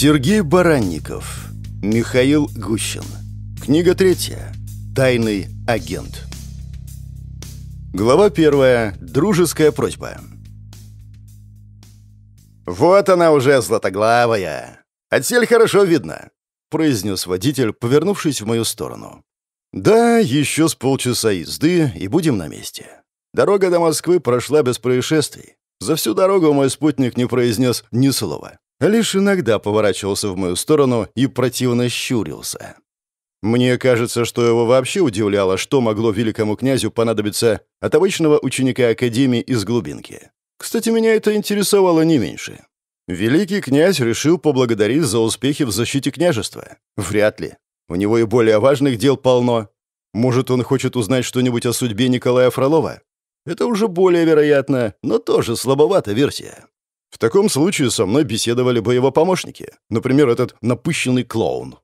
Сергей Баранников. Михаил Гущин. Книга третья. Тайный агент. Глава первая. Дружеская просьба. «Вот она уже, златоглавая! Отсель хорошо видно!» — произнес водитель, повернувшись в мою сторону. «Да, еще с полчаса езды, и будем на месте. Дорога до Москвы прошла без происшествий. За всю дорогу мой спутник не произнес ни слова лишь иногда поворачивался в мою сторону и противно щурился. Мне кажется, что его вообще удивляло, что могло великому князю понадобиться от обычного ученика Академии из глубинки. Кстати, меня это интересовало не меньше. Великий князь решил поблагодарить за успехи в защите княжества. Вряд ли. У него и более важных дел полно. Может, он хочет узнать что-нибудь о судьбе Николая Фролова? Это уже более вероятно, но тоже слабовата версия. В таком случае со мной беседовали бы его помощники, например, этот напыщенный клоун.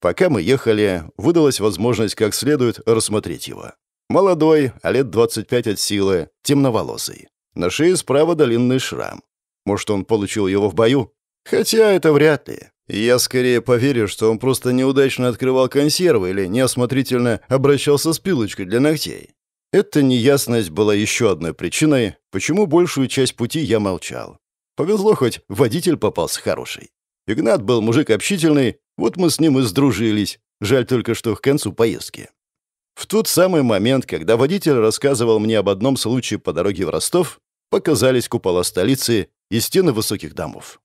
Пока мы ехали, выдалась возможность как следует рассмотреть его. Молодой, а лет 25 от силы, темноволосый. На шее справа длинный шрам. Может, он получил его в бою? Хотя это вряд ли. Я скорее поверю, что он просто неудачно открывал консервы или неосмотрительно обращался с пилочкой для ногтей. Эта неясность была еще одной причиной, почему большую часть пути я молчал. Повезло хоть, водитель попался хороший. Игнат был мужик общительный, вот мы с ним и сдружились. Жаль только, что к концу поездки. В тот самый момент, когда водитель рассказывал мне об одном случае по дороге в Ростов, показались купола столицы и стены высоких домов.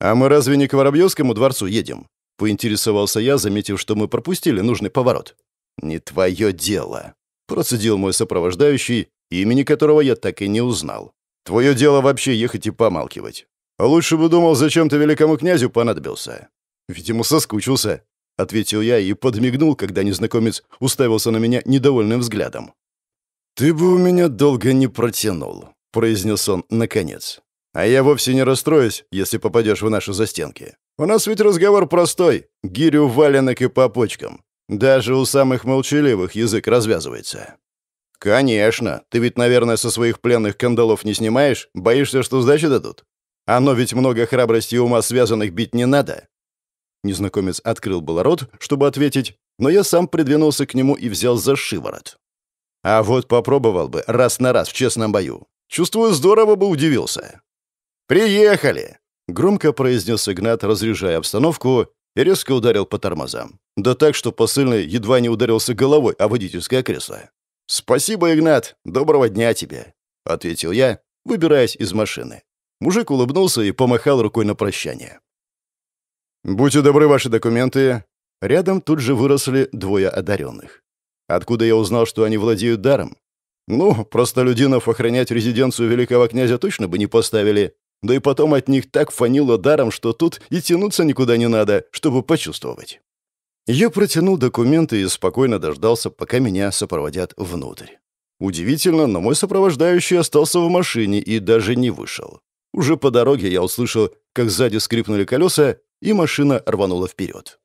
«А мы разве не к Воробьевскому дворцу едем?» — поинтересовался я, заметив, что мы пропустили нужный поворот. «Не твое дело», — процедил мой сопровождающий, имени которого я так и не узнал. Твое дело вообще ехать и помалкивать. Лучше бы думал, зачем ты великому князю понадобился. Видимо, соскучился, — ответил я и подмигнул, когда незнакомец уставился на меня недовольным взглядом. «Ты бы у меня долго не протянул», — произнес он наконец. «А я вовсе не расстроюсь, если попадешь в наши застенки. У нас ведь разговор простой, гирю валенок и по почкам. Даже у самых молчаливых язык развязывается». «Конечно. Ты ведь, наверное, со своих пленных кандалов не снимаешь? Боишься, что сдачи дадут? Оно ведь много храбрости и ума связанных бить не надо». Незнакомец открыл было рот, чтобы ответить, но я сам придвинулся к нему и взял за шиворот. «А вот попробовал бы раз на раз в честном бою. Чувствую, здорово бы удивился». «Приехали!» — громко произнес Игнат, разряжая обстановку, и резко ударил по тормозам. Да так, что посыльный едва не ударился головой о водительское кресло. «Спасибо, Игнат. Доброго дня тебе», — ответил я, выбираясь из машины. Мужик улыбнулся и помахал рукой на прощание. «Будьте добры, ваши документы». Рядом тут же выросли двое одаренных. Откуда я узнал, что они владеют даром? Ну, простолюдинов охранять резиденцию великого князя точно бы не поставили. Да и потом от них так фанило даром, что тут и тянуться никуда не надо, чтобы почувствовать. Я протянул документы и спокойно дождался, пока меня сопроводят внутрь. Удивительно, но мой сопровождающий остался в машине и даже не вышел. Уже по дороге я услышал, как сзади скрипнули колеса, и машина рванула вперед.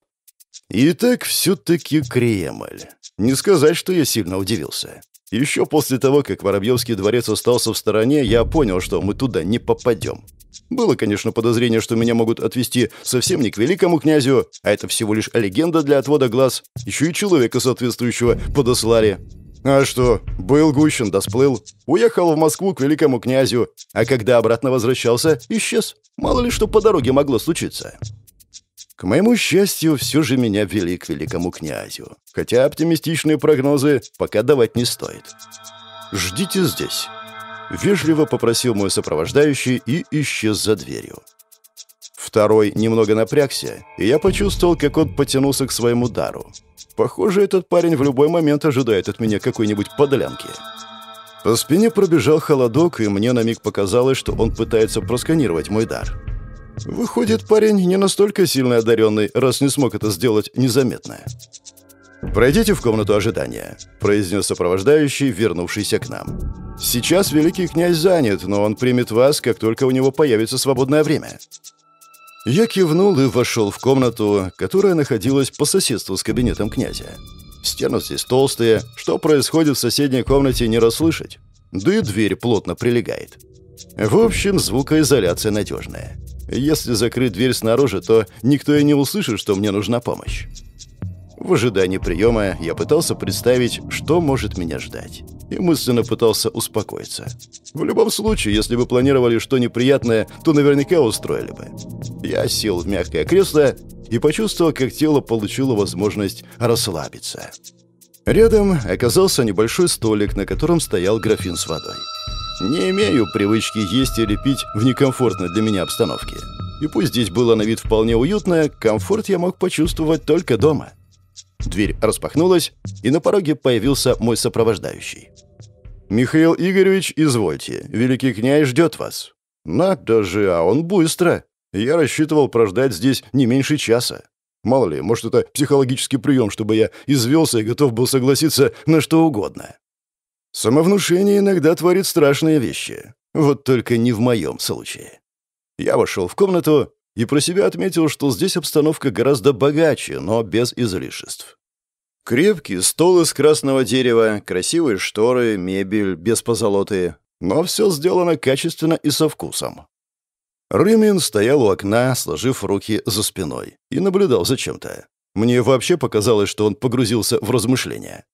Итак, все-таки Кремль. Не сказать, что я сильно удивился. Еще после того, как Воробьевский дворец остался в стороне, я понял, что мы туда не попадем. Было, конечно, подозрение, что меня могут отвести совсем не к великому князю, а это всего лишь легенда для отвода глаз. Еще и человека соответствующего подослали. А что, был Гущин, да Уехал в Москву к великому князю, а когда обратно возвращался, исчез. Мало ли что по дороге могло случиться. К моему счастью, все же меня вели к великому князю. Хотя оптимистичные прогнозы пока давать не стоит. «Ждите здесь», — вежливо попросил мой сопровождающий и исчез за дверью. Второй немного напрягся, и я почувствовал, как он потянулся к своему дару. Похоже, этот парень в любой момент ожидает от меня какой-нибудь подлянки. По спине пробежал холодок, и мне на миг показалось, что он пытается просканировать мой дар. Выходит, парень не настолько сильно одаренный, раз не смог это сделать незаметно. «Пройдите в комнату ожидания», — произнес сопровождающий, вернувшийся к нам. «Сейчас великий князь занят, но он примет вас, как только у него появится свободное время». Я кивнул и вошел в комнату, которая находилась по соседству с кабинетом князя. Стены здесь толстые, что происходит в соседней комнате не расслышать. Да и дверь плотно прилегает. В общем, звукоизоляция надежная. Если закрыть дверь снаружи, то никто и не услышит, что мне нужна помощь. В ожидании приема я пытался представить, что может меня ждать. И мысленно пытался успокоиться. В любом случае, если бы планировали что неприятное, то наверняка устроили бы. Я сел в мягкое кресло и почувствовал, как тело получило возможность расслабиться. Рядом оказался небольшой столик, на котором стоял графин с водой. Не имею привычки есть или пить в некомфортной для меня обстановке. И пусть здесь было на вид вполне уютно, комфорт я мог почувствовать только дома. Дверь распахнулась, и на пороге появился мой сопровождающий. «Михаил Игоревич, извольте, великий князь ждет вас». «Надо же, а он быстро!» Я рассчитывал прождать здесь не меньше часа. Мало ли, может, это психологический прием, чтобы я извелся и готов был согласиться на что угодно. Самовнушение иногда творит страшные вещи. Вот только не в моем случае. Я вошел в комнату и про себя отметил, что здесь обстановка гораздо богаче, но без излишеств. Крепкий стол из красного дерева, красивые шторы, мебель без позолоты, но все сделано качественно и со вкусом. Рымин стоял у окна, сложив руки за спиной, и наблюдал за чем-то. Мне вообще показалось, что он погрузился в размышления.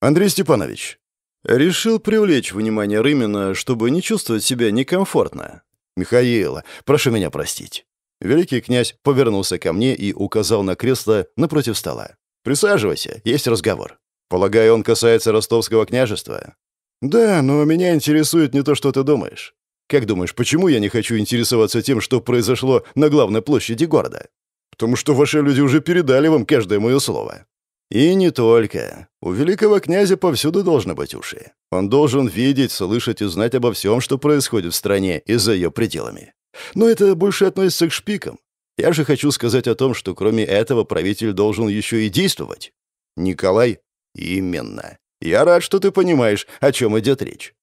«Андрей Степанович», Решил привлечь внимание Рымина, чтобы не чувствовать себя некомфортно. «Михаила, прошу меня простить». Великий князь повернулся ко мне и указал на кресло напротив стола. «Присаживайся, есть разговор». «Полагаю, он касается ростовского княжества?» «Да, но меня интересует не то, что ты думаешь. Как думаешь, почему я не хочу интересоваться тем, что произошло на главной площади города? Потому что ваши люди уже передали вам каждое мое слово. И не только. У великого князя повсюду должны быть уши. Он должен видеть, слышать и знать обо всем, что происходит в стране и за ее пределами. Но это больше относится к шпикам. Я же хочу сказать о том, что кроме этого правитель должен еще и действовать. Николай? Именно. Я рад, что ты понимаешь, о чем идет речь.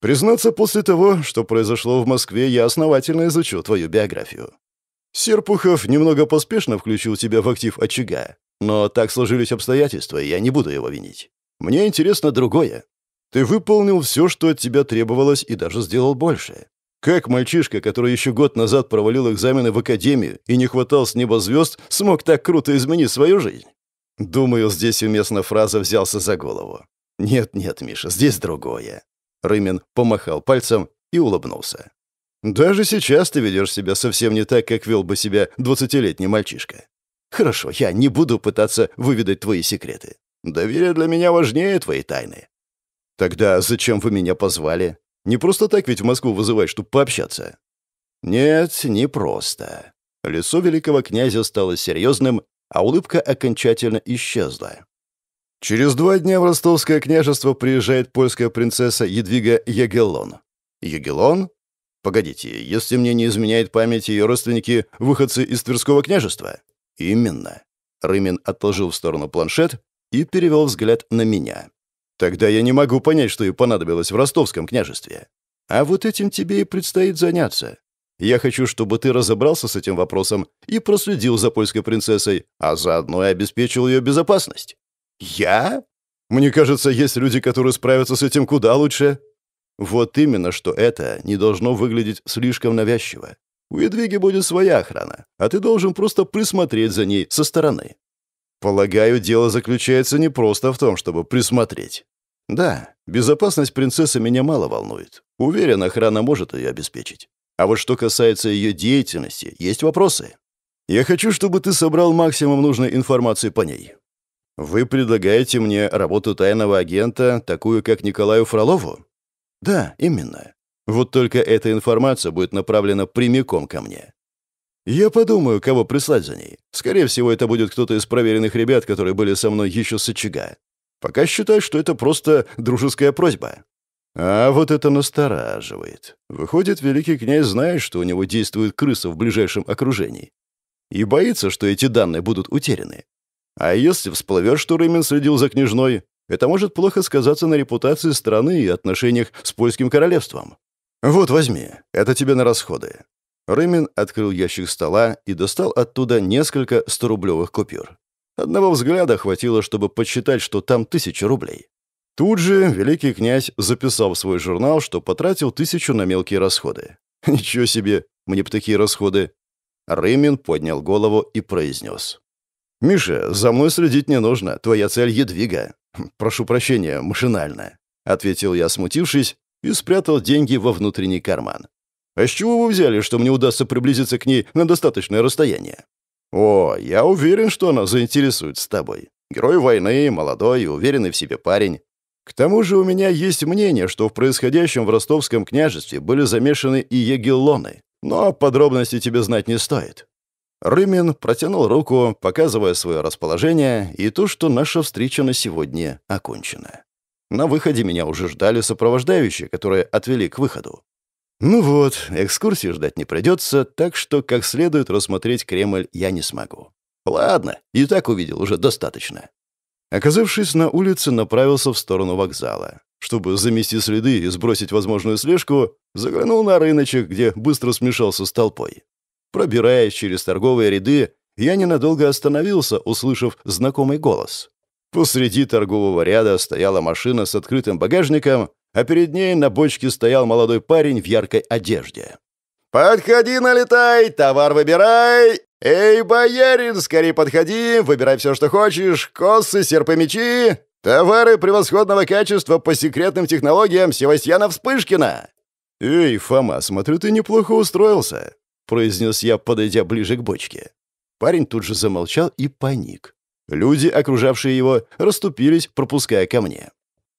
Признаться, после того, что произошло в Москве, я основательно изучу твою биографию. Серпухов немного поспешно включил тебя в актив очага, но так сложились обстоятельства, и я не буду его винить. Мне интересно другое. Ты выполнил все, что от тебя требовалось, и даже сделал больше. Как мальчишка, который еще год назад провалил экзамены в академию и не хватал с неба звезд, смог так круто изменить свою жизнь? Думаю, здесь уместна фраза «взялся за голову». «Нет-нет, Миша, здесь другое». Рымин помахал пальцем и улыбнулся. «Даже сейчас ты ведешь себя совсем не так, как вел бы себя двадцатилетний мальчишка. Хорошо, я не буду пытаться выведать твои секреты. Доверие для меня важнее твоей тайны. Тогда зачем вы меня позвали? Не просто так ведь в Москву вызывать, чтобы пообщаться. Нет, не просто. Лицо великого князя стало серьезным, а улыбка окончательно исчезла. Через два дня в ростовское княжество приезжает польская принцесса Едвига Ягеллон. Ягеллон? Погодите, если мне не изменяет память ее родственники, выходцы из Тверского княжества? «Именно». Рымин отложил в сторону планшет и перевел взгляд на меня. «Тогда я не могу понять, что ей понадобилось в ростовском княжестве. А вот этим тебе и предстоит заняться. Я хочу, чтобы ты разобрался с этим вопросом и проследил за польской принцессой, а заодно и обеспечил ее безопасность». «Я?» «Мне кажется, есть люди, которые справятся с этим куда лучше». «Вот именно, что это не должно выглядеть слишком навязчиво. У Едвиги будет своя охрана, а ты должен просто присмотреть за ней со стороны. Полагаю, дело заключается не просто в том, чтобы присмотреть. Да, безопасность принцессы меня мало волнует. Уверен, охрана может ее обеспечить. А вот что касается ее деятельности, есть вопросы. Я хочу, чтобы ты собрал максимум нужной информации по ней. Вы предлагаете мне работу тайного агента, такую, как Николаю Фролову? Да, именно. Вот только эта информация будет направлена прямиком ко мне. Я подумаю, кого прислать за ней. Скорее всего, это будет кто-то из проверенных ребят, которые были со мной еще с очага. Пока считаю, что это просто дружеская просьба. А вот это настораживает. Выходит, великий князь знает, что у него действует крыса в ближайшем окружении. И боится, что эти данные будут утеряны. А если всплывет, что Рымин следил за княжной, это может плохо сказаться на репутации страны и отношениях с польским королевством. «Вот, возьми. Это тебе на расходы». Рымин открыл ящик стола и достал оттуда несколько 100-рублевых купюр. Одного взгляда хватило, чтобы подсчитать, что там тысяча рублей. Тут же великий князь записал в свой журнал, что потратил тысячу на мелкие расходы. «Ничего себе! Мне бы такие расходы!» Рымин поднял голову и произнес. «Миша, за мной следить не нужно. Твоя цель — едвига. Прошу прощения, машинально», — ответил я, смутившись, и спрятал деньги во внутренний карман. «А с чего вы взяли, что мне удастся приблизиться к ней на достаточное расстояние?» «О, я уверен, что она заинтересуется тобой. Герой войны, молодой и уверенный в себе парень. К тому же у меня есть мнение, что в происходящем в ростовском княжестве были замешаны и егеллоны. Но подробности тебе знать не стоит». Рымин протянул руку, показывая свое расположение и то, что наша встреча на сегодня окончена. На выходе меня уже ждали сопровождающие, которые отвели к выходу. Ну вот, экскурсии ждать не придется, так что как следует рассмотреть Кремль я не смогу. Ладно, и так увидел уже достаточно. Оказавшись на улице, направился в сторону вокзала. Чтобы замести следы и сбросить возможную слежку, заглянул на рыночек, где быстро смешался с толпой. Пробираясь через торговые ряды, я ненадолго остановился, услышав знакомый голос. Посреди торгового ряда стояла машина с открытым багажником, а перед ней на бочке стоял молодой парень в яркой одежде. «Подходи, налетай, товар выбирай! Эй, боярин, скорее подходи, выбирай все, что хочешь, косы, серпы, мечи, товары превосходного качества по секретным технологиям Севастьяна Вспышкина!» «Эй, Фома, смотрю, ты неплохо устроился», — произнес я, подойдя ближе к бочке. Парень тут же замолчал и паник. Люди, окружавшие его, расступились, пропуская ко мне.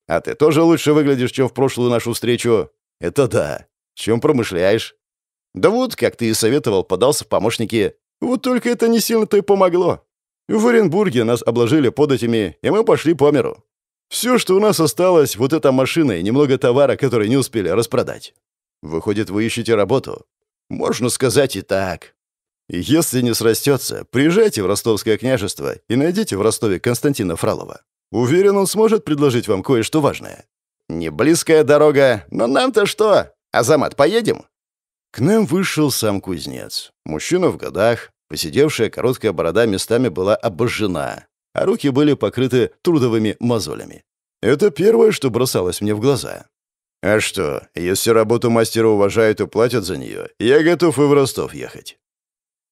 «А ты тоже лучше выглядишь, чем в прошлую нашу встречу?» «Это да. Чем промышляешь?» «Да вот, как ты и советовал, подался в помощники. Вот только это не сильно-то и помогло. В Оренбурге нас обложили податями, и мы пошли по миру. Все, что у нас осталось, вот эта машина и немного товара, который не успели распродать. Выходит, вы ищете работу?» «Можно сказать и так. Если не срастется, приезжайте в Ростовское княжество и найдите в Ростове Константина Фралова. Уверен, он сможет предложить вам кое-что важное. Не близкая дорога, но нам-то что? Азамат, поедем? К нам вышел сам кузнец. Мужчина в годах, посидевшая короткая борода местами была обожжена, а руки были покрыты трудовыми мозолями. Это первое, что бросалось мне в глаза. «А что, если работу мастера уважают и платят за нее, я готов и в Ростов ехать.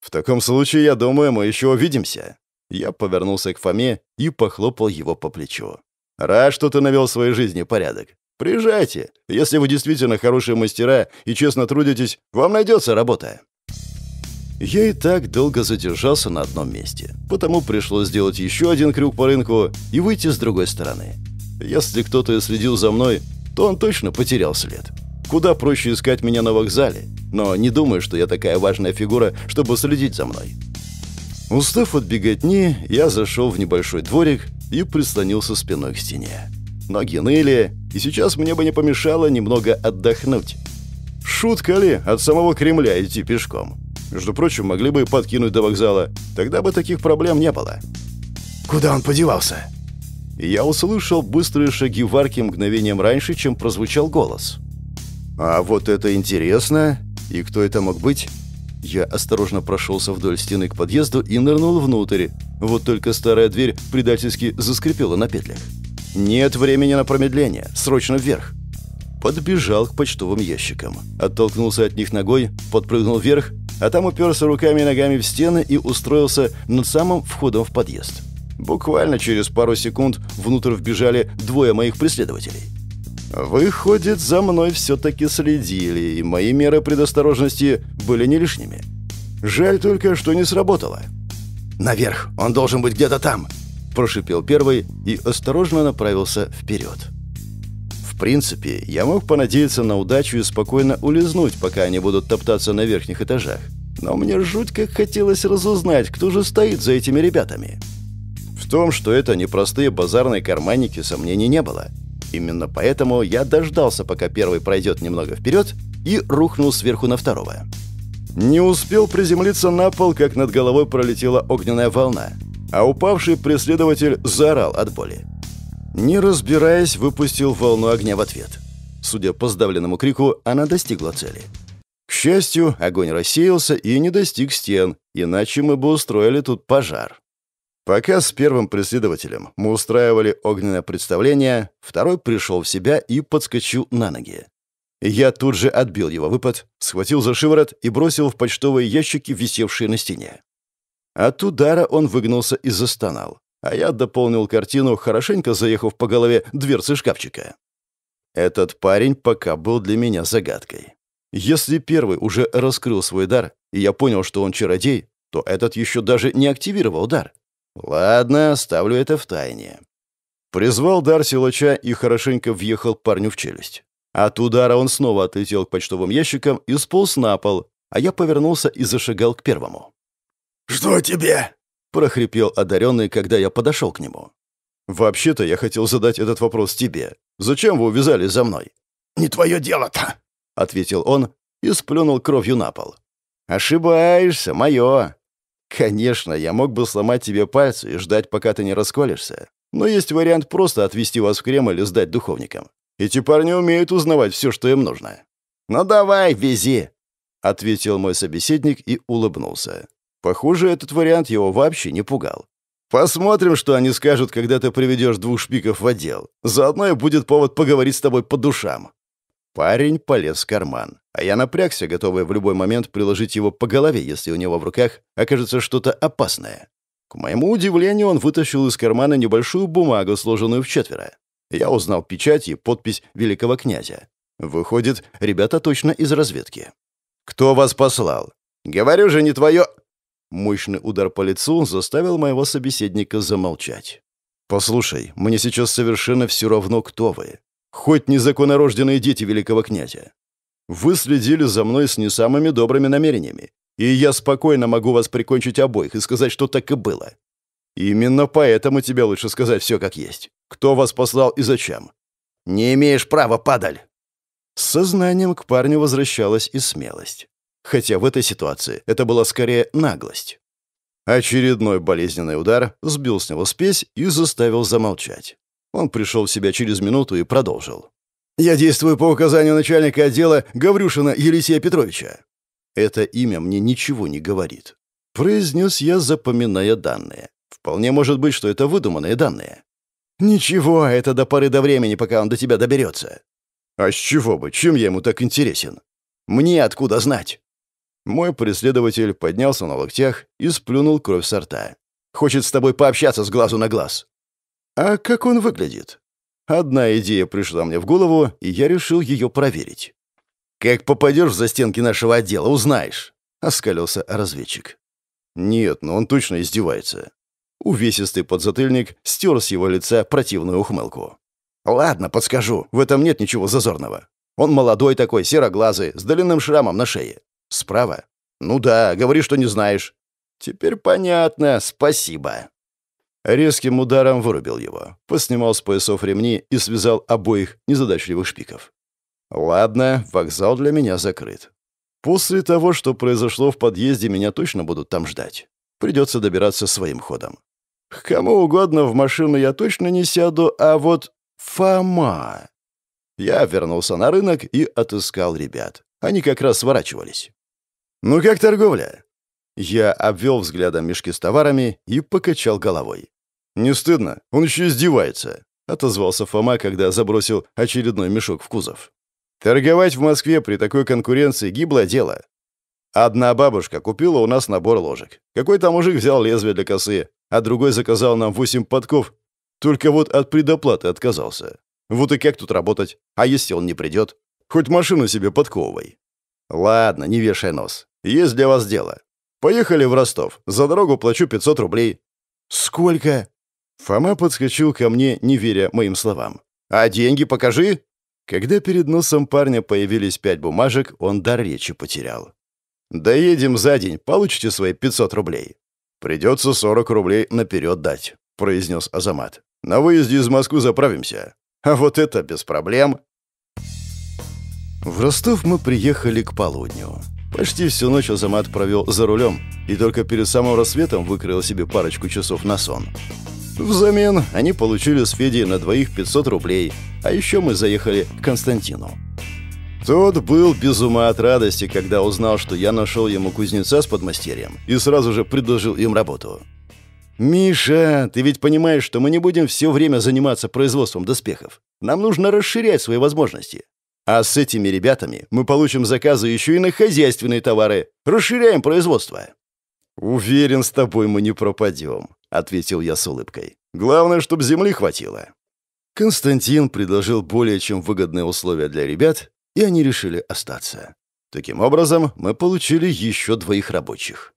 «В таком случае, я думаю, мы еще увидимся». Я повернулся к Фоме и похлопал его по плечу. «Рад, что ты навел в своей жизни порядок. Приезжайте. Если вы действительно хорошие мастера и честно трудитесь, вам найдется работа». Я и так долго задержался на одном месте, потому пришлось сделать еще один крюк по рынку и выйти с другой стороны. Если кто-то следил за мной, то он точно потерял след. Куда проще искать меня на вокзале. Но не думаю, что я такая важная фигура, чтобы следить за мной. Устав от беготни, я зашел в небольшой дворик и прислонился спиной к стене. Ноги ныли, и сейчас мне бы не помешало немного отдохнуть. Шутка ли от самого Кремля идти пешком? Между прочим, могли бы и подкинуть до вокзала. Тогда бы таких проблем не было. «Куда он подевался?» Я услышал быстрые шаги в арке мгновением раньше, чем прозвучал голос. «Голос». «А вот это интересно! И кто это мог быть?» Я осторожно прошелся вдоль стены к подъезду и нырнул внутрь. Вот только старая дверь предательски заскрипела на петлях. «Нет времени на промедление. Срочно вверх!» Подбежал к почтовым ящикам. Оттолкнулся от них ногой, подпрыгнул вверх, а там уперся руками и ногами в стены и устроился над самым входом в подъезд. Буквально через пару секунд внутрь вбежали двое моих преследователей. Выходит, за мной все-таки следили, и мои меры предосторожности были не лишними. Жаль только, что не сработало. «Наверх! Он должен быть где-то там!» – прошипел первый и осторожно направился вперед. В принципе, я мог понадеяться на удачу и спокойно улизнуть, пока они будут топтаться на верхних этажах. Но мне жуть как хотелось разузнать, кто же стоит за этими ребятами. В том, что это непростые базарные карманники, сомнений не было – Именно поэтому я дождался, пока первый пройдет немного вперед, и рухнул сверху на второго. Не успел приземлиться на пол, как над головой пролетела огненная волна, а упавший преследователь заорал от боли. Не разбираясь, выпустил волну огня в ответ. Судя по сдавленному крику, она достигла цели. К счастью, огонь рассеялся и не достиг стен, иначе мы бы устроили тут пожар. Пока с первым преследователем мы устраивали огненное представление, второй пришел в себя и подскочил на ноги. Я тут же отбил его выпад, схватил за шиворот и бросил в почтовые ящики, висевшие на стене. От удара он выгнулся и застонал, а я дополнил картину, хорошенько заехав по голове дверцы шкафчика. Этот парень пока был для меня загадкой. Если первый уже раскрыл свой дар, и я понял, что он чародей, то этот еще даже не активировал дар. Ладно, оставлю это в тайне. Призвал дар силача и хорошенько въехал парню в челюсть. От удара он снова отлетел к почтовым ящикам и сполз на пол, а я повернулся и зашагал к первому. «Что тебе?» — прохрипел одаренный, когда я подошел к нему. «Вообще-то я хотел задать этот вопрос тебе. Зачем вы увязали за мной?» «Не твое дело-то!» — ответил он и сплюнул кровью на пол. «Ошибаешься, мое!» Конечно, я мог бы сломать тебе пальцы и ждать, пока ты не расколешься. Но есть вариант просто отвезти вас в Кремль или сдать духовникам. Эти парни умеют узнавать все, что им нужно». «Ну давай, вези!» — ответил мой собеседник и улыбнулся. Похоже, этот вариант его вообще не пугал. «Посмотрим, что они скажут, когда ты приведешь двух шпиков в отдел. Заодно и будет повод поговорить с тобой по душам». Парень полез в карман, а я напрягся, готовый в любой момент приложить его по голове, если у него в руках окажется что-то опасное. К моему удивлению, он вытащил из кармана небольшую бумагу, сложенную в четверо. Я узнал печать и подпись великого князя. Выходит, ребята точно из разведки. «Кто вас послал?» «Говорю же, не твое...» Мощный удар по лицу заставил моего собеседника замолчать. «Послушай, мне сейчас совершенно все равно, кто вы хоть незаконорожденные дети великого князя. Вы следили за мной с не самыми добрыми намерениями, и я спокойно могу вас прикончить обоих и сказать, что так и было. Именно поэтому тебе лучше сказать все как есть. Кто вас послал и зачем? Не имеешь права, падаль!» С сознанием к парню возвращалась и смелость. Хотя в этой ситуации это была скорее наглость. Очередной болезненный удар сбил с него спесь и заставил замолчать. Он пришел в себя через минуту и продолжил. «Я действую по указанию начальника отдела Гаврюшина Елисея Петровича». «Это имя мне ничего не говорит», — произнес я, запоминая данные. «Вполне может быть, что это выдуманные данные». «Ничего, это до поры до времени, пока он до тебя доберется». «А с чего бы? Чем я ему так интересен?» «Мне откуда знать?» Мой преследователь поднялся на локтях и сплюнул кровь со рта. «Хочет с тобой пообщаться с глазу на глаз». А как он выглядит? Одна идея пришла мне в голову, и я решил ее проверить. «Как попадешь в застенки нашего отдела, узнаешь», — оскалился разведчик. «Нет, но ну он точно издевается». Увесистый подзатыльник стер с его лица противную ухмылку. «Ладно, подскажу, в этом нет ничего зазорного. Он молодой такой, сероглазый, с длинным шрамом на шее. Справа? Ну да, говори, что не знаешь. Теперь понятно, спасибо. Резким ударом вырубил его, поснимал с поясов ремни и связал обоих незадачливых шпиков. «Ладно, вокзал для меня закрыт. После того, что произошло в подъезде, меня точно будут там ждать. Придется добираться своим ходом. К кому угодно в машину я точно не сяду, а вот Фома...» Я вернулся на рынок и отыскал ребят. Они как раз сворачивались. «Ну как торговля?» Я обвел взглядом мешки с товарами и покачал головой. «Не стыдно? Он еще издевается!» — отозвался Фома, когда забросил очередной мешок в кузов. «Торговать в Москве при такой конкуренции гибло дело. Одна бабушка купила у нас набор ложек. Какой-то мужик взял лезвие для косы, а другой заказал нам восемь подков. Только вот от предоплаты отказался. Вот и как тут работать? А если он не придет? Хоть машину себе подковывай». «Ладно, не вешай нос. Есть для вас дело. Поехали в Ростов. За дорогу плачу 500 рублей». «Сколько?» Фома подскочил ко мне, не веря моим словам. «А деньги покажи!» Когда перед носом парня появились пять бумажек, он дар речи потерял. «Доедем за день, получите свои 500 рублей». «Придется 40 рублей наперед дать», — произнес Азамат. «На выезде из Москвы заправимся. А вот это без проблем». В Ростов мы приехали к полудню. Почти всю ночь Азамат провел за рулем и только перед самым рассветом выкроил себе парочку часов на сон. Взамен они получили с Федей на двоих 500 рублей, а еще мы заехали к Константину. Тот был без ума от радости, когда узнал, что я нашел ему кузнеца с подмастерьем и сразу же предложил им работу. «Миша, ты ведь понимаешь, что мы не будем все время заниматься производством доспехов. Нам нужно расширять свои возможности. А с этими ребятами мы получим заказы еще и на хозяйственные товары. Расширяем производство». «Уверен, с тобой мы не пропадем», — ответил я с улыбкой. «Главное, чтобы земли хватило». Константин предложил более чем выгодные условия для ребят, и они решили остаться. Таким образом, мы получили еще двоих рабочих.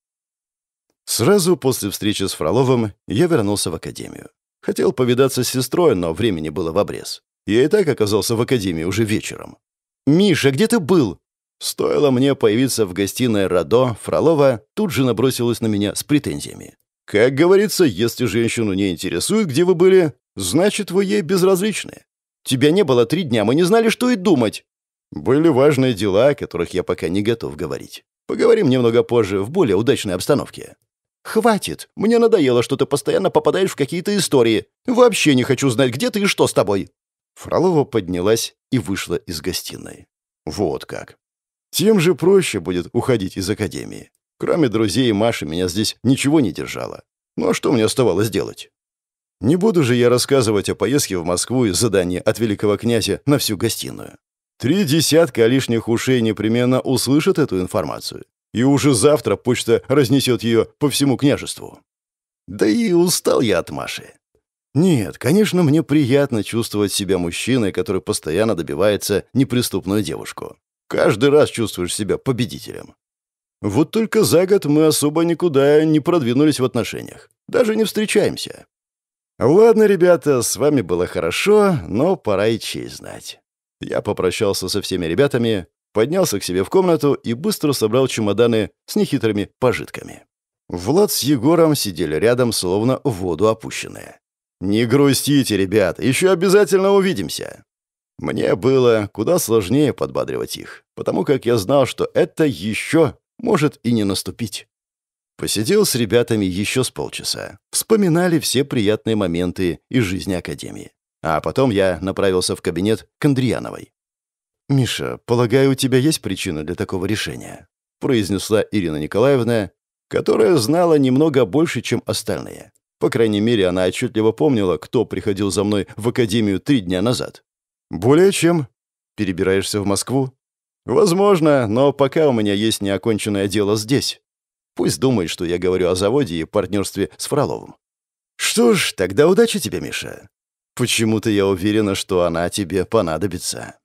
Сразу после встречи с Фроловым я вернулся в академию. Хотел повидаться с сестрой, но времени было в обрез. Я и так оказался в академии уже вечером. «Миша, где ты был?» Стоило мне появиться в гостиной Радо, Фролова тут же набросилась на меня с претензиями. «Как говорится, если женщину не интересует, где вы были, значит, вы ей безразличны. Тебя не было три дня, мы не знали, что и думать». Были важные дела, о которых я пока не готов говорить. Поговорим немного позже, в более удачной обстановке. «Хватит! Мне надоело, что ты постоянно попадаешь в какие-то истории. Вообще не хочу знать, где ты и что с тобой!» Фролова поднялась и вышла из гостиной. Вот как. Тем же проще будет уходить из академии. Кроме друзей и Маши меня здесь ничего не держало. Ну а что мне оставалось делать? Не буду же я рассказывать о поездке в Москву и задании от великого князя на всю гостиную. Три десятка лишних ушей непременно услышат эту информацию. И уже завтра почта разнесет ее по всему княжеству. Да и устал я от Маши. Нет, конечно, мне приятно чувствовать себя мужчиной, который постоянно добивается неприступную девушку. Каждый раз чувствуешь себя победителем. Вот только за год мы особо никуда не продвинулись в отношениях. Даже не встречаемся. Ладно, ребята, с вами было хорошо, но пора и честь знать. Я попрощался со всеми ребятами, поднялся к себе в комнату и быстро собрал чемоданы с нехитрыми пожитками. Влад с Егором сидели рядом, словно в воду опущенные. «Не грустите, ребят, еще обязательно увидимся!» Мне было куда сложнее подбадривать их, потому как я знал, что это еще может и не наступить. Посидел с ребятами еще с полчаса. Вспоминали все приятные моменты из жизни Академии. А потом я направился в кабинет к Андриановой. «Миша, полагаю, у тебя есть причина для такого решения?» произнесла Ирина Николаевна, которая знала немного больше, чем остальные. По крайней мере, она отчетливо помнила, кто приходил за мной в академию три дня назад. «Более чем. Перебираешься в Москву?» «Возможно, но пока у меня есть неоконченное дело здесь. Пусть думает, что я говорю о заводе и партнерстве с Фроловым». «Что ж, тогда удачи тебе, Миша. Почему-то я уверена, что она тебе понадобится».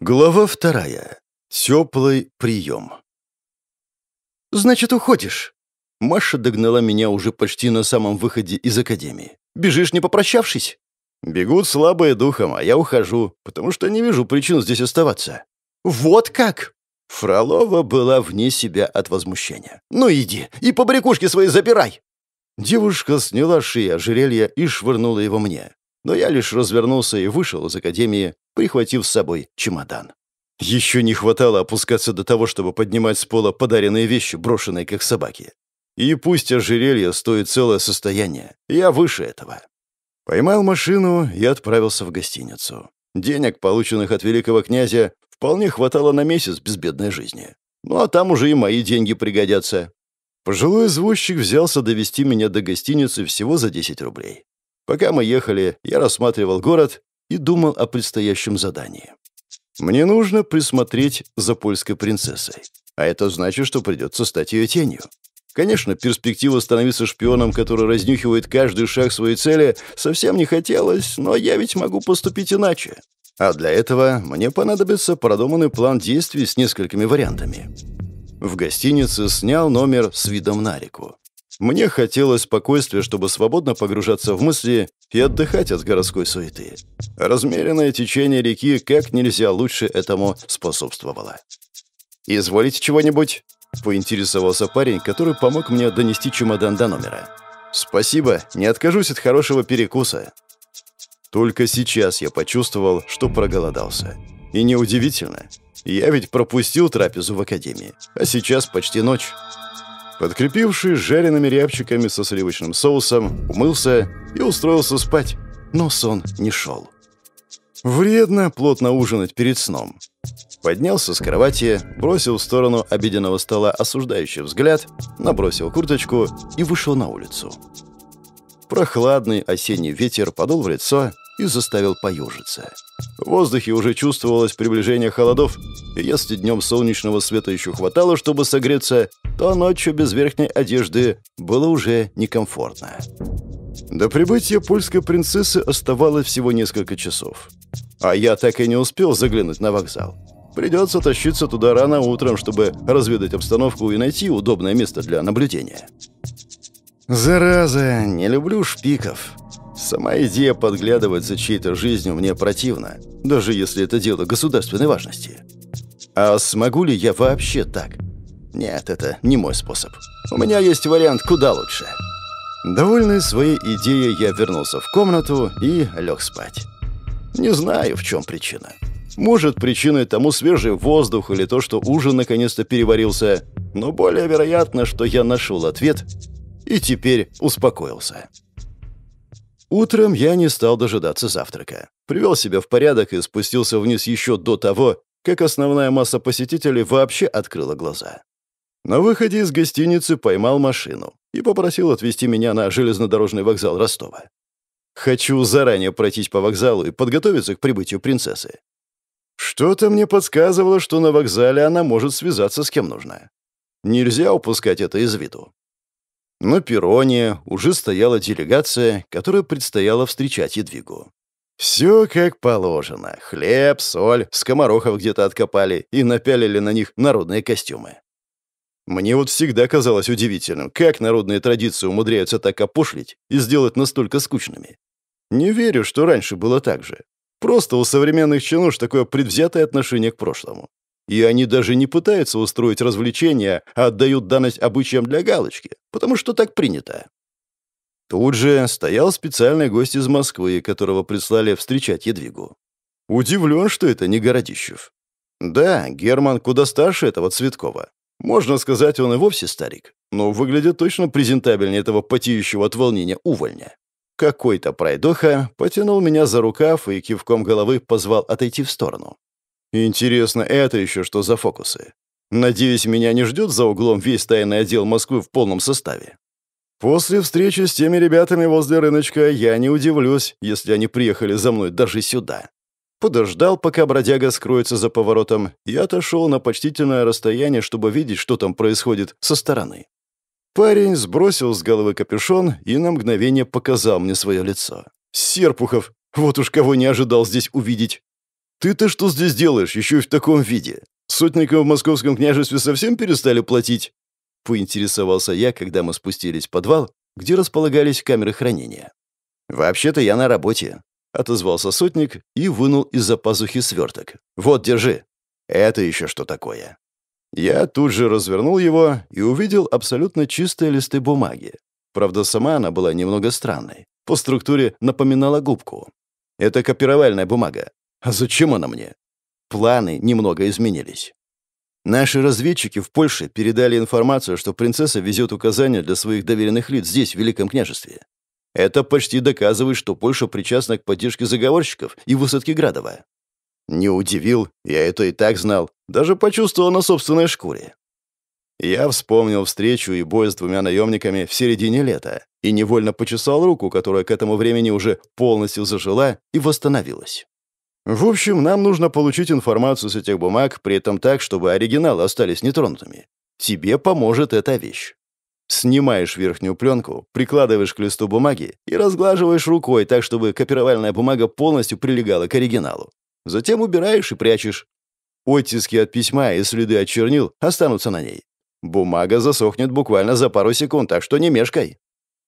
Глава вторая. Теплый прием. «Значит, уходишь?» Маша догнала меня уже почти на самом выходе из академии. «Бежишь, не попрощавшись?» «Бегут слабые духом, а я ухожу, потому что не вижу причин здесь оставаться». «Вот как!» Фролова была вне себя от возмущения. «Ну иди, и по побрякушки свои запирай. Девушка сняла шею ожерелья и швырнула его мне. Но я лишь развернулся и вышел из академии, прихватив с собой чемодан. Еще не хватало опускаться до того, чтобы поднимать с пола подаренные вещи, брошенные как собаки. И пусть ожерелье стоит целое состояние, я выше этого. Поймал машину и отправился в гостиницу. Денег, полученных от великого князя, вполне хватало на месяц безбедной жизни. Ну а там уже и мои деньги пригодятся. Пожилой извозчик взялся довести меня до гостиницы всего за 10 рублей. Пока мы ехали, я рассматривал город и думал о предстоящем задании. Мне нужно присмотреть за польской принцессой. А это значит, что придется стать ее тенью. Конечно, перспектива становиться шпионом, который разнюхивает каждый шаг своей цели, совсем не хотелось, но я ведь могу поступить иначе. А для этого мне понадобится продуманный план действий с несколькими вариантами. В гостинице снял номер с видом на реку. Мне хотелось спокойствия, чтобы свободно погружаться в мысли и отдыхать от городской суеты. Размеренное течение реки как нельзя лучше этому способствовало. «Изволите чего-нибудь?» Поинтересовался парень, который помог мне донести чемодан до номера. «Спасибо, не откажусь от хорошего перекуса». Только сейчас я почувствовал, что проголодался. И неудивительно. Я ведь пропустил трапезу в академии, а сейчас почти ночь. Подкрепившись жареными рябчиками со сливочным соусом, умылся и устроился спать, но сон не шел. Вредно плотно ужинать перед сном. Поднялся с кровати, бросил в сторону обеденного стола осуждающий взгляд, набросил курточку и вышел на улицу. Прохладный осенний ветер подул в лицо и заставил поюжиться. В воздухе уже чувствовалось приближение холодов, и если днем солнечного света еще хватало, чтобы согреться, то ночью без верхней одежды было уже некомфортно. До прибытия польской принцессы оставалось всего несколько часов. А я так и не успел заглянуть на вокзал. Придется тащиться туда рано утром, чтобы разведать обстановку и найти удобное место для наблюдения. Зараза, не люблю шпиков. Сама идея подглядывать за чьей-то жизнью мне противна, даже если это дело государственной важности. А смогу ли я вообще так? Нет, это не мой способ. У меня есть вариант куда лучше. Довольный своей идеей, я вернулся в комнату и лег спать. Не знаю, в чем причина. Может, причиной тому свежий воздух или то, что ужин наконец-то переварился. Но более вероятно, что я нашел ответ и теперь успокоился. Утром я не стал дожидаться завтрака. Привел себя в порядок и спустился вниз еще до того, как основная масса посетителей вообще открыла глаза. На выходе из гостиницы поймал машину и попросил отвезти меня на железнодорожный вокзал Ростова. Хочу заранее пройтись по вокзалу и подготовиться к прибытию принцессы. Что-то мне подсказывало, что на вокзале она может связаться с кем нужно. Нельзя упускать это из виду. На перроне уже стояла делегация, которая предстояло встречать Едвигу. Все как положено. Хлеб, соль, скоморохов где-то откопали и напялили на них народные костюмы. Мне вот всегда казалось удивительным, как народные традиции умудряются так опошлить и сделать настолько скучными. Не верю, что раньше было так же. Просто у современных чинуш такое предвзятое отношение к прошлому. И они даже не пытаются устроить развлечения, а отдают данность обычаям для галочки, потому что так принято. Тут же стоял специальный гость из Москвы, которого прислали встречать Едвигу. Удивлен, что это не Городищев. Да, Герман куда старше этого Цветкова. Можно сказать, он и вовсе старик, но выглядит точно презентабельнее этого потеющего от волнения увольня. Какой-то пройдоха потянул меня за рукав и кивком головы позвал отойти в сторону. Интересно, это еще что за фокусы? Надеюсь, меня не ждет за углом весь тайный отдел Москвы в полном составе. После встречи с теми ребятами возле рыночка я не удивлюсь, если они приехали за мной даже сюда. Подождал, пока бродяга скроется за поворотом, и отошел на почтительное расстояние, чтобы видеть, что там происходит со стороны. Парень сбросил с головы капюшон и на мгновение показал мне свое лицо. «Серпухов! Вот уж кого не ожидал здесь увидеть!» «Ты-то что здесь делаешь, еще и в таком виде? Сотникам в московском княжестве совсем перестали платить?» Поинтересовался я, когда мы спустились в подвал, где располагались камеры хранения. «Вообще-то я на работе», — отозвался сотник и вынул из-за пазухи сверток. «Вот, держи». «Это еще что такое?» Я тут же развернул его и увидел абсолютно чистые листы бумаги. Правда, сама она была немного странной. По структуре напоминала губку. Это копировальная бумага. А зачем она мне? Планы немного изменились. Наши разведчики в Польше передали информацию, что принцесса везет указания для своих доверенных лиц здесь, в Великом княжестве. Это почти доказывает, что Польша причастна к поддержке заговорщиков и высадке Градова. Не удивил, я это и так знал, даже почувствовал на собственной шкуре. Я вспомнил встречу и бой с двумя наемниками в середине лета и невольно почесал руку, которая к этому времени уже полностью зажила и восстановилась. В общем, нам нужно получить информацию с этих бумаг, при этом так, чтобы оригиналы остались нетронутыми. Тебе поможет эта вещь. Снимаешь верхнюю пленку, прикладываешь к листу бумаги и разглаживаешь рукой так, чтобы копировальная бумага полностью прилегала к оригиналу. Затем убираешь и прячешь. Оттиски от письма и следы от чернил останутся на ней. Бумага засохнет буквально за пару секунд, так что не мешкай.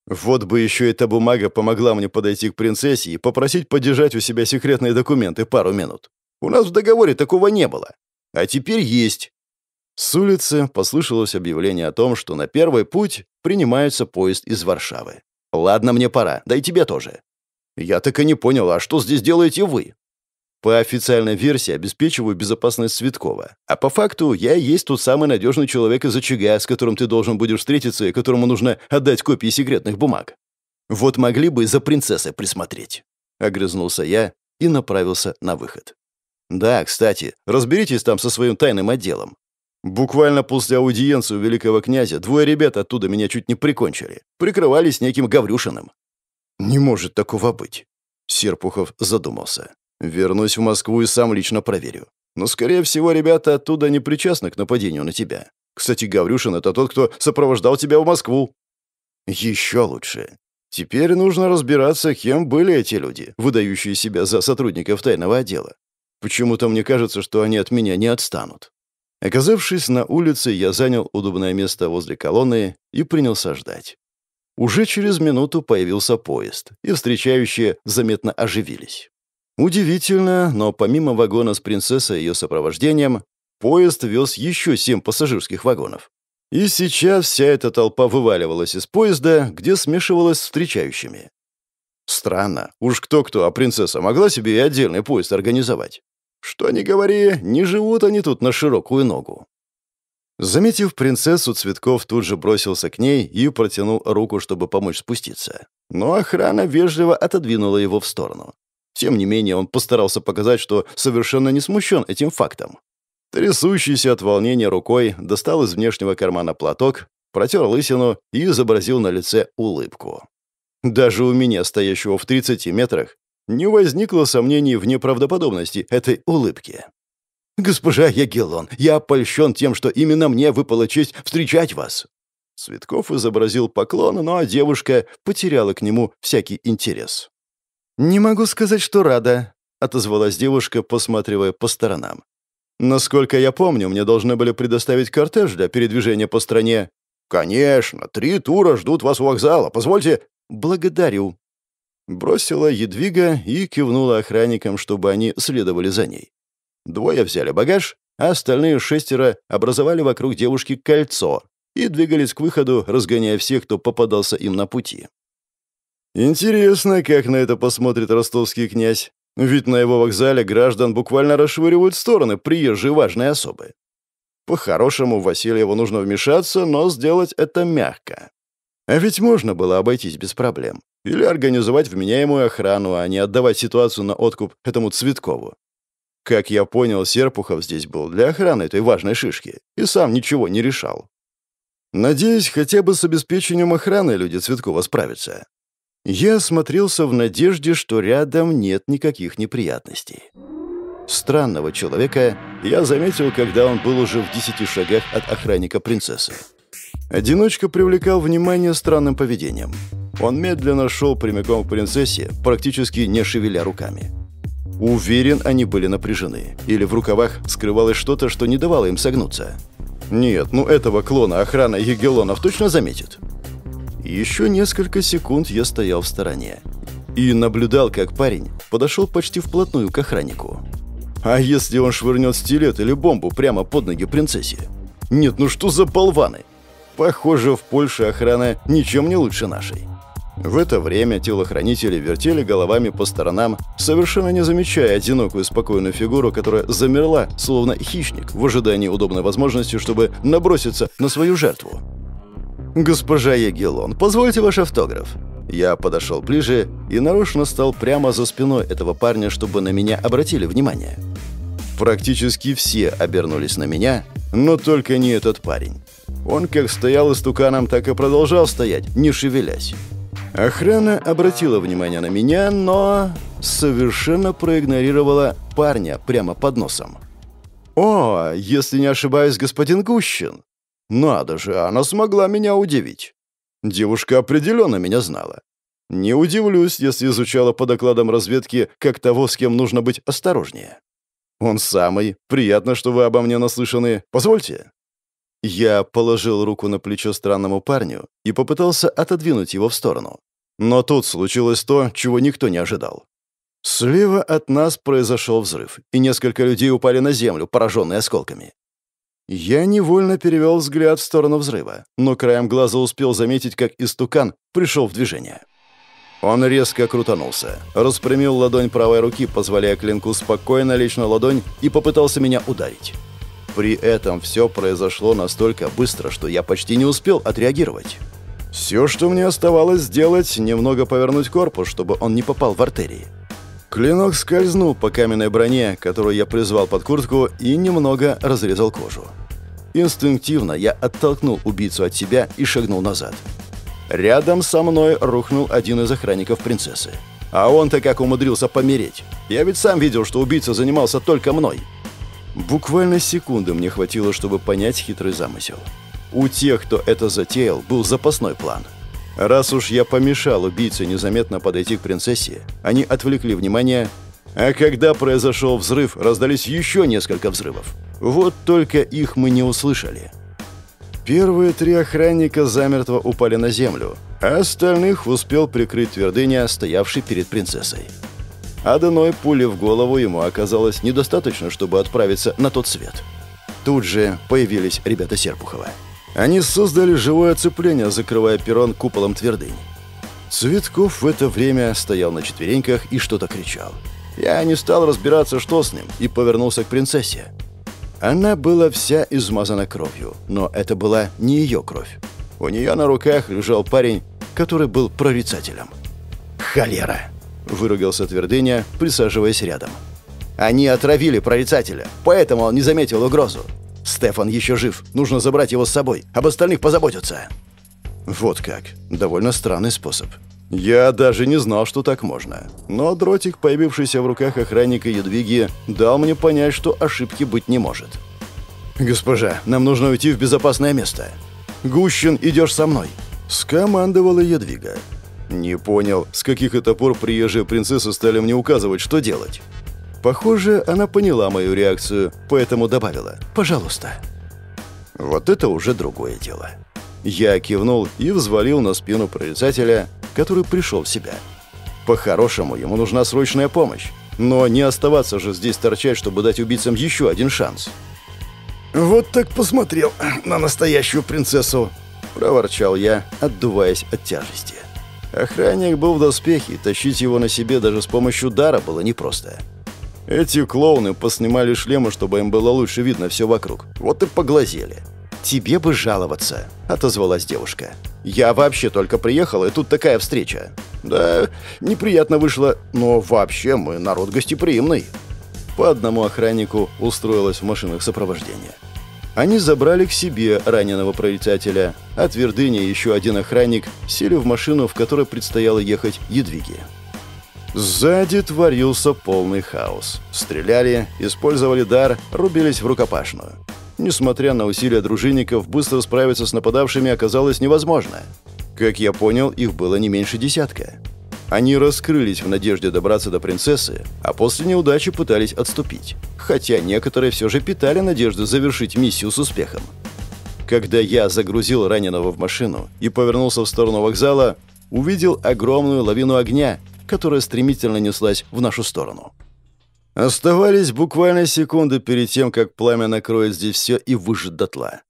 Вот бы еще эта бумага помогла мне подойти к принцессе и попросить подержать у себя секретные документы пару минут. У нас в договоре такого не было. А теперь есть. С улицы послышалось объявление о том, что на первый путь принимается поезд из Варшавы. «Ладно, мне пора, да и тебе тоже». «Я так и не понял, а что здесь делаете вы?» По официальной версии обеспечиваю безопасность Светкова. А по факту я и есть тот самый надежный человек из очага, с которым ты должен будешь встретиться и которому нужно отдать копии секретных бумаг. Вот могли бы и за принцессой присмотреть. Огрызнулся я и направился на выход. Да, кстати, разберитесь там со своим тайным отделом. Буквально после аудиенции у великого князя двое ребят оттуда меня чуть не прикончили. Прикрывались неким Гаврюшиным. Не может такого быть. Серпухов задумался. Вернусь в Москву и сам лично проверю. Но, скорее всего, ребята оттуда не причастны к нападению на тебя. Кстати, Гаврюшин — это тот, кто сопровождал тебя в Москву. Еще лучше. Теперь нужно разбираться, кем были эти люди, выдающие себя за сотрудников тайного отдела. Почему-то мне кажется, что они от меня не отстанут. Оказавшись на улице, я занял удобное место возле колонны и принялся ждать. Уже через минуту появился поезд, и встречающие заметно оживились. Удивительно, но помимо вагона с принцессой и ее сопровождением, поезд вез еще семь пассажирских вагонов. И сейчас вся эта толпа вываливалась из поезда, где смешивалась с встречающими. Странно. Уж кто-кто, а принцесса могла себе и отдельный поезд организовать. Что ни говори, не живут они тут на широкую ногу. Заметив принцессу, Цветков тут же бросился к ней и протянул руку, чтобы помочь спуститься. Но охрана вежливо отодвинула его в сторону. Тем не менее, он постарался показать, что совершенно не смущен этим фактом. Трясущийся от волнения рукой достал из внешнего кармана платок, протер лысину и изобразил на лице улыбку. Даже у меня, стоящего в 30 метрах, не возникло сомнений в неправдоподобности этой улыбки. «Госпожа Ягеллон, я польщен тем, что именно мне выпала честь встречать вас!» Цветков изобразил поклон, но девушка потеряла к нему всякий интерес. «Не могу сказать, что рада», — отозвалась девушка, посматривая по сторонам. «Насколько я помню, мне должны были предоставить кортеж для передвижения по стране». «Конечно, три тура ждут вас у вокзала. Позвольте...» «Благодарю». Бросила едвига и кивнула охранникам, чтобы они следовали за ней. Двое взяли багаж, а остальные шестеро образовали вокруг девушки кольцо и двигались к выходу, разгоняя всех, кто попадался им на пути. Интересно, как на это посмотрит ростовский князь. Ведь на его вокзале граждан буквально расшвыривают в стороны приезжие важные особы. По-хорошему, Васильеву нужно вмешаться, но сделать это мягко. А ведь можно было обойтись без проблем. Или организовать вменяемую охрану, а не отдавать ситуацию на откуп этому Цветкову. Как я понял, Серпухов здесь был для охраны этой важной шишки и сам ничего не решал. Надеюсь, хотя бы с обеспечением охраны люди Цветкова справятся. Я осмотрелся в надежде, что рядом нет никаких неприятностей. Странного человека я заметил, когда он был уже в десяти шагах от охранника принцессы. Одиночка привлекал внимание странным поведением. Он медленно шел прямиком к принцессе, практически не шевеля руками. Уверен, они были напряжены. Или в рукавах скрывалось что-то, что не давало им согнуться. Нет, ну этого клона охрана Егелонов точно заметит. Еще несколько секунд я стоял в стороне. И наблюдал, как парень подошел почти вплотную к охраннику. А если он швырнет стилет или бомбу прямо под ноги принцессе? Нет, ну что за болваны? Похоже, в Польше охрана ничем не лучше нашей. В это время телохранители вертели головами по сторонам, совершенно не замечая одинокую спокойную фигуру, которая замерла, словно хищник, в ожидании удобной возможности, чтобы наброситься на свою жертву. «Госпожа Егелон, позвольте ваш автограф». Я подошел ближе и нарочно стал прямо за спиной этого парня, чтобы на меня обратили внимание. Практически все обернулись на меня, но только не этот парень. Он как стоял истуканом, так и продолжал стоять, не шевелясь. Охрана обратила внимание на меня, но совершенно проигнорировала парня прямо под носом. «О, если не ошибаюсь, господин Гущин!» Надо же, она смогла меня удивить. Девушка определенно меня знала. Не удивлюсь, если изучала по докладам разведки, как того, с кем нужно быть осторожнее. Он самый. Приятно, что вы обо мне наслышаны. Позвольте. Я положил руку на плечо странному парню и попытался отодвинуть его в сторону. Но тут случилось то, чего никто не ожидал. Слева от нас произошел взрыв, и несколько людей упали на землю, пораженные осколками. Я невольно перевел взгляд в сторону взрыва, но краем глаза успел заметить, как истукан пришел в движение. Он резко крутанулся, распрямил ладонь правой руки, позволяя клинку спокойно лечь на ладонь и попытался меня ударить. При этом все произошло настолько быстро, что я почти не успел отреагировать. Все, что мне оставалось сделать, немного повернуть корпус, чтобы он не попал в артерии. Клинок скользнул по каменной броне, которую я призвал под куртку, и немного разрезал кожу. Инстинктивно я оттолкнул убийцу от себя и шагнул назад. Рядом со мной рухнул один из охранников принцессы. А он-то как умудрился помереть. Я ведь сам видел, что убийца занимался только мной. Буквально секунды мне хватило, чтобы понять хитрый замысел. У тех, кто это затеял, был запасной план – Раз уж я помешал убийце незаметно подойти к принцессе, они отвлекли внимание, а когда произошел взрыв, раздались еще несколько взрывов. Вот только их мы не услышали. Первые три охранника замертво упали на землю, а остальных успел прикрыть твердыня, стоявший перед принцессой. Одной пули в голову ему оказалось недостаточно, чтобы отправиться на тот свет. Тут же появились ребята Серпухова. Они создали живое оцепление, закрывая перрон куполом твердынь. Цветков в это время стоял на четвереньках и что-то кричал. Я не стал разбираться, что с ним, и повернулся к принцессе. Она была вся измазана кровью, но это была не ее кровь. У нее на руках лежал парень, который был прорицателем. «Холера!» – выругался Твердыня, присаживаясь рядом. «Они отравили прорицателя, поэтому он не заметил угрозу. Стефан еще жив. Нужно забрать его с собой. Об остальных позаботятся». Вот как. Довольно странный способ. Я даже не знал, что так можно. Но дротик, появившийся в руках охранника Едвиги, дал мне понять, что ошибки быть не может. «Госпожа, нам нужно уйти в безопасное место. Гущин, идешь со мной!» Скомандовала Едвига. Не понял, с каких это пор приезжие принцессы стали мне указывать, что делать. Похоже, она поняла мою реакцию, поэтому добавила «пожалуйста». Вот это уже другое дело. Я кивнул и взвалил на спину прорицателя, который пришел в себя. По-хорошему, ему нужна срочная помощь. Но не оставаться же здесь торчать, чтобы дать убийцам еще один шанс. «Вот так посмотрел на настоящую принцессу!» – проворчал я, отдуваясь от тяжести. Охранник был в доспехе, тащить его на себе даже с помощью дара было непросто. Эти клоуны поснимали шлемы, чтобы им было лучше видно все вокруг. Вот и поглазели. «Тебе бы жаловаться», — отозвалась девушка. «Я вообще только приехала, и тут такая встреча». «Да, неприятно вышло, но вообще мы народ гостеприимный». По одному охраннику устроилась в машинах сопровождения. Они забрали к себе раненого прорицателя. От Вердыни еще один охранник сели в машину, в которой предстояло ехать Едвиге. Сзади творился полный хаос. Стреляли, использовали дар, рубились в рукопашную. Несмотря на усилия дружинников, быстро справиться с нападавшими оказалось невозможно. Как я понял, их было не меньше десятка. Они раскрылись в надежде добраться до принцессы, а после неудачи пытались отступить. Хотя некоторые все же питали надежду завершить миссию с успехом. Когда я загрузил раненого в машину и повернулся в сторону вокзала, увидел огромную лавину огня, которая стремительно неслась в нашу сторону. Оставались буквально секунды перед тем, как пламя накроет здесь все и выжжет дотла.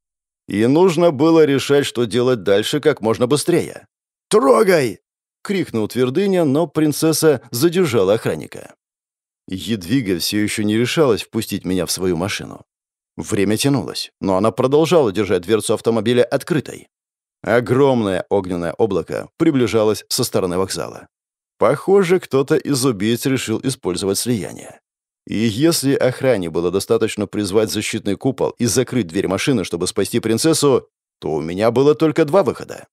И нужно было решать, что делать дальше как можно быстрее. «Трогай!» — крикнул Твердыня, но принцесса задержала охранника. Едвига все еще не решалась впустить меня в свою машину. Время тянулось, но она продолжала держать дверцу автомобиля открытой. Огромное огненное облако приближалось со стороны вокзала. Похоже, кто-то из убийц решил использовать слияние. И если охране было достаточно призвать защитный купол и закрыть дверь машины, чтобы спасти принцессу, то у меня было только два выхода.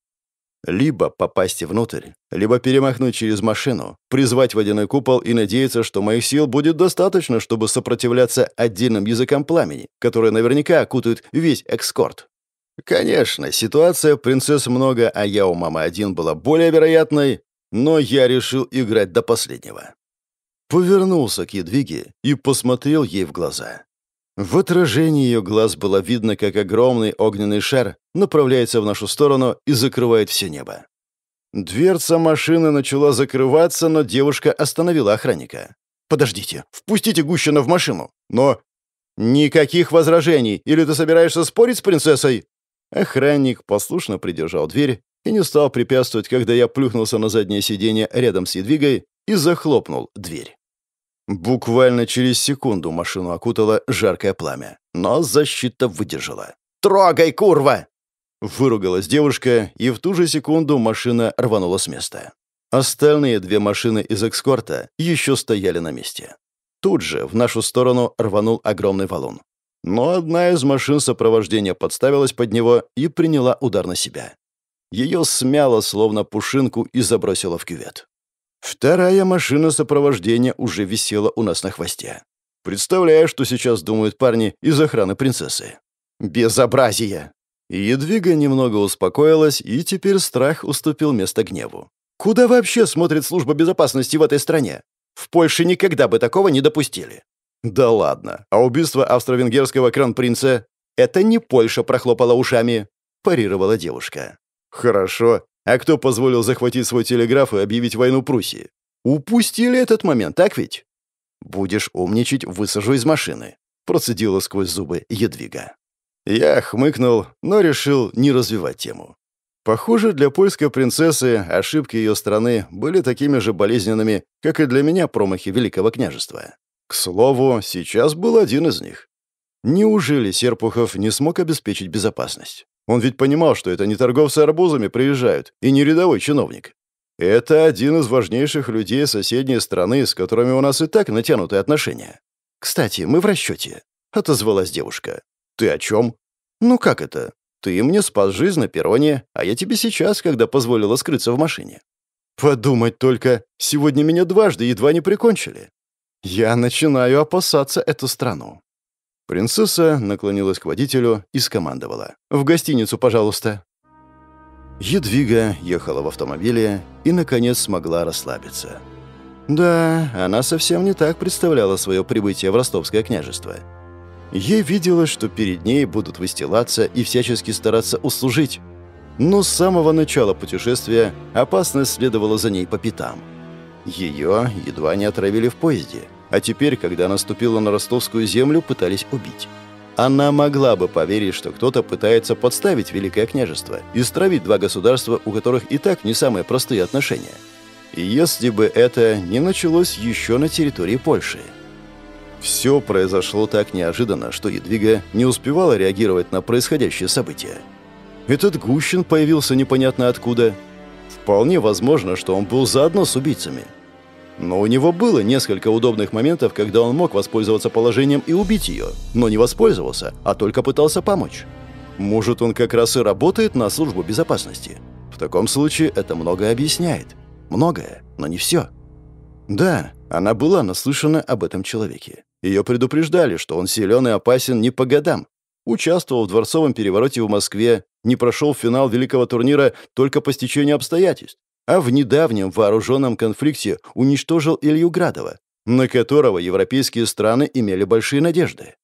Либо попасть внутрь, либо перемахнуть через машину, призвать водяной купол и надеяться, что моих сил будет достаточно, чтобы сопротивляться отдельным языкам пламени, которые наверняка окутают весь экскорт. Конечно, ситуация «Принцесс много, а я у мамы один» была более вероятной, но я решил играть до последнего. Повернулся к Едвиге и посмотрел ей в глаза. В отражении ее глаз было видно, как огромный огненный шар направляется в нашу сторону и закрывает все небо. Дверца машины начала закрываться, но девушка остановила охранника. «Подождите, впустите Гущина в машину!» «Но...» «Никаких возражений! Или ты собираешься спорить с принцессой?» Охранник послушно придержал дверь и не стал препятствовать, когда я плюхнулся на заднее сиденье рядом с едвигой и захлопнул дверь. Буквально через секунду машину окутало жаркое пламя, но защита выдержала. «Трогай, курва!» Выругалась девушка, и в ту же секунду машина рванула с места. Остальные две машины из экскорта еще стояли на месте. Тут же в нашу сторону рванул огромный валун. Но одна из машин сопровождения подставилась под него и приняла удар на себя. Ее смяло, словно пушинку, и забросило в кювет. Вторая машина сопровождения уже висела у нас на хвосте. Представляю, что сейчас думают парни из охраны принцессы. Безобразие! Едвига немного успокоилась, и теперь страх уступил место гневу. Куда вообще смотрит служба безопасности в этой стране? В Польше никогда бы такого не допустили. Да ладно, а убийство австро-венгерского кран-принца — это не Польша прохлопала ушами, парировала девушка. Хорошо. А кто позволил захватить свой телеграф и объявить войну Пруссии? Упустили этот момент, так ведь? Будешь умничать, высажу из машины. Процедила сквозь зубы Едвига. Я хмыкнул, но решил не развивать тему. Похоже, для польской принцессы ошибки ее страны были такими же болезненными, как и для меня промахи Великого княжества. К слову, сейчас был один из них. Неужели Серпухов не смог обеспечить безопасность? Он ведь понимал, что это не торговцы арбузами приезжают, и не рядовой чиновник. Это один из важнейших людей соседней страны, с которыми у нас и так натянутые отношения. «Кстати, мы в расчете», — отозвалась девушка. «Ты о чем?» «Ну как это? Ты мне спас жизнь на перроне, а я тебе сейчас, когда позволила скрыться в машине». «Подумать только, сегодня меня дважды едва не прикончили. Я начинаю опасаться эту страну». Принцесса наклонилась к водителю и скомандовала. «В гостиницу, пожалуйста». Едвига ехала в автомобиле и, наконец, смогла расслабиться. Да, она совсем не так представляла свое прибытие в ростовское княжество. Ей виделось, что перед ней будут выстилаться и всячески стараться услужить. Но с самого начала путешествия опасность следовала за ней по пятам. Ее едва не отравили в поезде – а теперь, когда наступила на ростовскую землю, пытались убить. Она могла бы поверить, что кто-то пытается подставить Великое княжество и стравить два государства, у которых и так не самые простые отношения. И Если бы это не началось еще на территории Польши. Все произошло так неожиданно, что Едвига не успевала реагировать на происходящее событие. Этот Гущин появился непонятно откуда. Вполне возможно, что он был заодно с убийцами – но у него было несколько удобных моментов, когда он мог воспользоваться положением и убить ее, но не воспользовался, а только пытался помочь. Может, он как раз и работает на службу безопасности. В таком случае это многое объясняет. Многое, но не все. Да, она была наслышана об этом человеке. Ее предупреждали, что он силен и опасен не по годам. Участвовал в дворцовом перевороте в Москве, не прошел финал великого турнира только по стечению обстоятельств а в недавнем вооруженном конфликте уничтожил Илью Градова, на которого европейские страны имели большие надежды.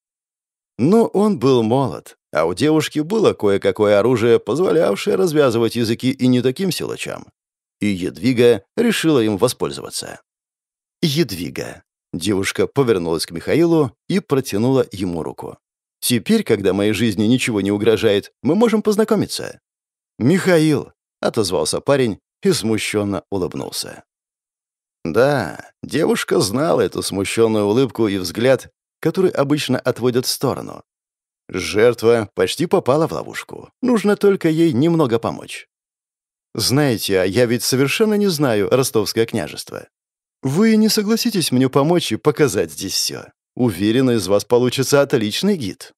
Но он был молод, а у девушки было кое-какое оружие, позволявшее развязывать языки и не таким силачам. И Едвига решила им воспользоваться. Едвига. Девушка повернулась к Михаилу и протянула ему руку. «Теперь, когда моей жизни ничего не угрожает, мы можем познакомиться». «Михаил», — отозвался парень и смущенно улыбнулся. Да, девушка знала эту смущенную улыбку и взгляд, который обычно отводят в сторону. Жертва почти попала в ловушку. Нужно только ей немного помочь. «Знаете, а я ведь совершенно не знаю ростовское княжество. Вы не согласитесь мне помочь и показать здесь все. Уверена, из вас получится отличный гид».